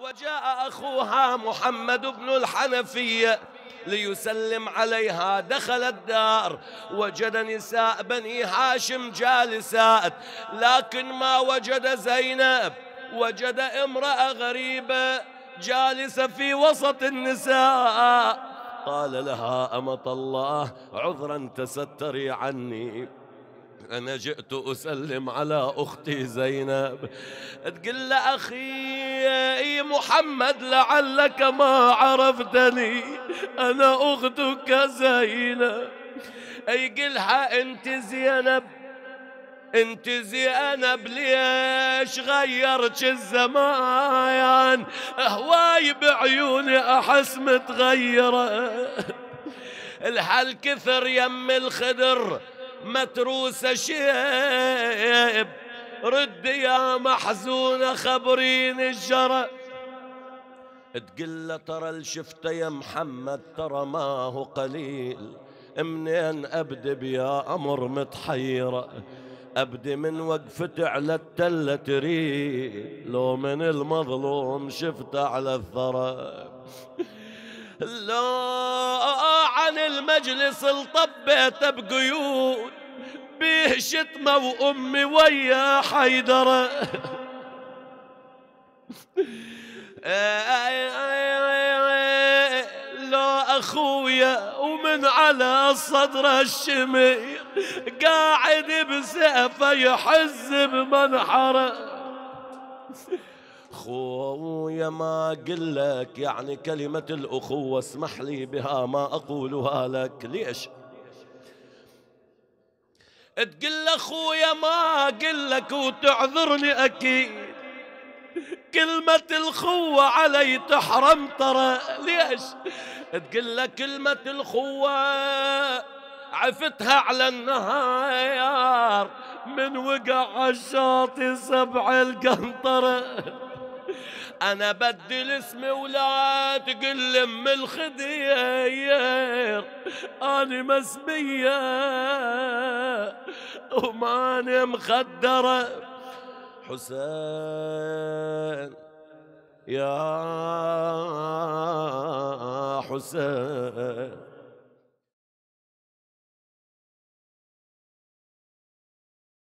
وجاء أخوها محمد بن الحنفية ليسلم عليها دخل الدار وجد نساء بني هاشم جالسات لكن ما وجد زينب وجد امرأة غريبة جالسة في وسط النساء قال لها أمط الله عذرا تستري عني أنا جئت أسلم على أختي زينب تقول له أخي محمد لعلك ما عرفتني أنا أختك زينب قلها أنت زينب انت زينب ليش غيرتش الزمان هواي بعيوني احس متغيره الحل كثر يم الخدر متروسة شيب رد يا محزونة خبرين الجرى تقله ترى اللي شفته يا محمد ترى ما هو قليل منين ابدي بيا امر متحيره ابدي من وقفت على التله تريد لو من المظلوم شفت على الثرى لو عن المجلس الطبيت بقيود بيه شتمة وأمي ويا حيدرة لا أخويا ومن على صدر الشمير قاعد بسقفة يحز بمنحره خويا ما قلك يعني كلمة الأخوة اسمح لي بها ما أقولها لك ليش تقول له اخويا ما اقول لك وتعذرني اكيد كلمة الخوة علي تحرم ترى ليش تقول لك كلمة الخوة عفتها على النهار من وقع الشاطي سبع القنطرة أنا بدل اسمي ولا تقل أم الخدية أنا مسمية وماني مخدرة حسين يا حسين